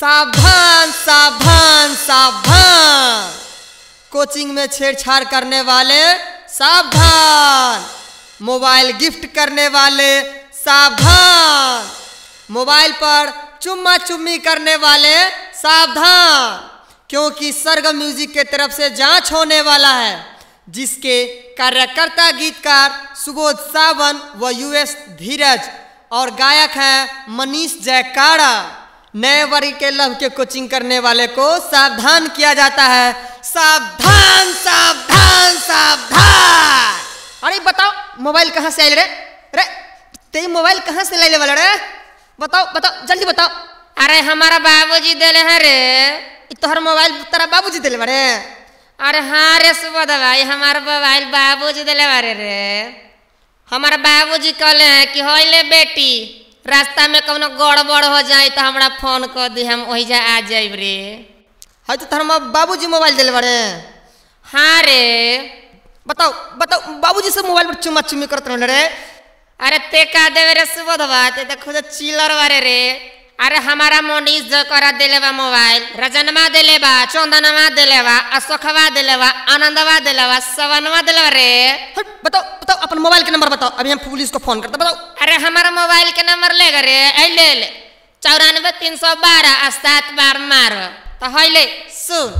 सावधान सावधान सावधान कोचिंग में छेड़छाड़ करने वाले सावधान मोबाइल गिफ्ट करने वाले सावधान मोबाइल पर चुम्मा चुम्मी करने वाले सावधान क्योंकि सर्ग म्यूजिक के तरफ से जांच होने वाला है जिसके कार्यकर्ता गीतकार सुबोध सावन व यूएस धीरज और गायक हैं मनीष जयकाड़ा नए वर्ग के लव के कोचिंग करने वाले को सावधान किया जाता है सावधान सावधान सावधान अरे बताओ मोबाइल कहाँ से आए रे रे तेरी मोबाइल कहाँ से ले वाला रे बताओ बताओ जल्दी बताओ अरे हमारा बाबूजी दे हैं रे तोहर मोबाइल तेरा बाबूजी दिले बड़े अरे हाँ रे सुबह दवाई हमारा मोबाइल बाबूजी दिले रे हमारा बाबूजी कहले हैं कि होइले बेटी रास्ता में कौन गड़बड़ हो जाए तो हमारा फोन कर दी हम वही जा आ जाए रे हाँ तो हमारा बाबू जी मोबाइल दिल रे हाँ रे बताओ बताओ बाबू जी से मोबाइल पर चुमा चुमी करते रहने रे अरे ते का देवे रे सुबोधवा ते देखो जो चिलर वाले रे अरे हमारा मोनीस जो करा दिले बा मोबाइल रजनवा दिले बा चंदनवा दिले बा अशोकवा दिले बा आनंदवा दिले बा सवनवा दिले रे बताओ बताओ अपन मोबाइल के नंबर बताओ अभी हम पुलिस को फोन करते बताओ अरे हमारा मोबाइल के नंबर ले गए रे ले ले चौरानवे तीन सौ बारह सात बार मारो तो ले सुन